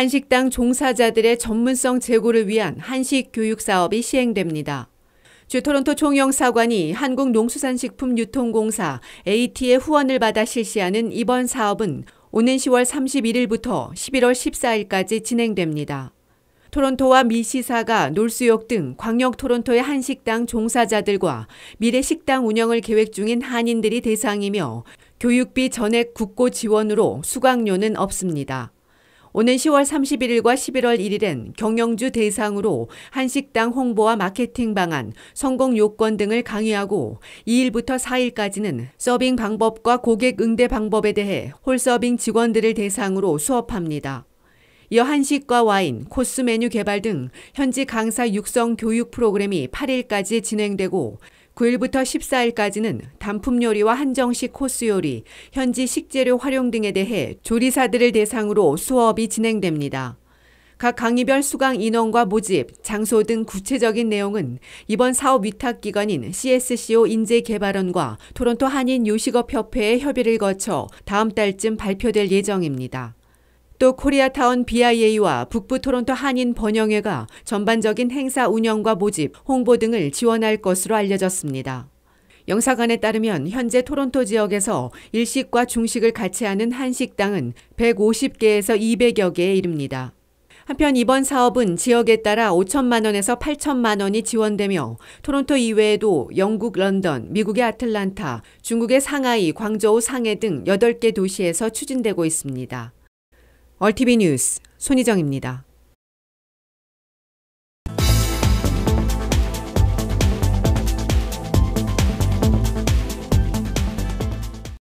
한식당 종사자들의 전문성 제고를 위한 한식 교육 사업이 시행됩니다. 주토론토 총영사관이 한국농수산식품유통공사 AT의 후원을 받아 실시하는 이번 사업은 오는 10월 31일부터 11월 14일까지 진행됩니다. 토론토와 미시사가 놀수역 등 광역 토론토의 한식당 종사자들과 미래 식당 운영을 계획 중인 한인들이 대상이며 교육비 전액 국고 지원으로 수강료는 없습니다. 오는 10월 31일과 11월 1일엔 경영주 대상으로 한식당 홍보와 마케팅 방안, 성공 요건 등을 강의하고 2일부터 4일까지는 서빙 방법과 고객 응대 방법에 대해 홀서빙 직원들을 대상으로 수업합니다. 이어 한식과 와인, 코스 메뉴 개발 등 현지 강사 육성 교육 프로그램이 8일까지 진행되고 9일부터 14일까지는 단품 요리와 한정식 코스 요리, 현지 식재료 활용 등에 대해 조리사들을 대상으로 수업이 진행됩니다. 각 강의별 수강 인원과 모집, 장소 등 구체적인 내용은 이번 사업 위탁 기관인 CSCO 인재개발원과 토론토 한인 요식업협회의 협의를 거쳐 다음 달쯤 발표될 예정입니다. 또 코리아타운 BIA와 북부 토론토 한인 번영회가 전반적인 행사 운영과 모집, 홍보 등을 지원할 것으로 알려졌습니다. 영사관에 따르면 현재 토론토 지역에서 일식과 중식을 같이 하는 한식당은 150개에서 200여 개에 이릅니다. 한편 이번 사업은 지역에 따라 5천만 원에서 8천만 원이 지원되며 토론토 이외에도 영국 런던, 미국의 아틀란타, 중국의 상하이, 광저우 상해 등 8개 도시에서 추진되고 있습니다. 얼티비 뉴스 손희정입니다.